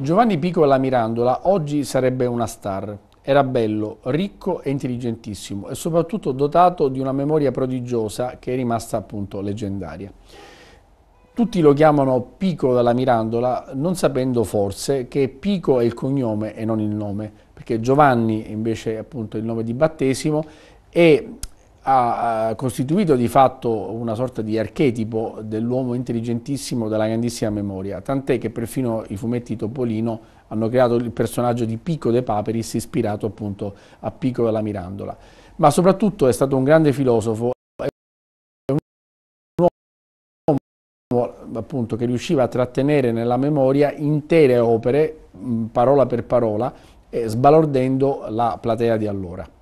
Giovanni Piccola Mirandola oggi sarebbe una star. Era bello, ricco e intelligentissimo e soprattutto dotato di una memoria prodigiosa che è rimasta appunto leggendaria. Tutti lo chiamano Pico della Mirandola, non sapendo forse che Pico è il cognome e non il nome, perché Giovanni invece è appunto il nome di battesimo e ha costituito di fatto una sorta di archetipo dell'uomo intelligentissimo della grandissima memoria, tant'è che perfino i fumetti Topolino hanno creato il personaggio di Pico de Paperis ispirato appunto a Pico della Mirandola, ma soprattutto è stato un grande filosofo, è un uomo appunto che riusciva a trattenere nella memoria intere opere, parola per parola, eh, sbalordendo la platea di allora.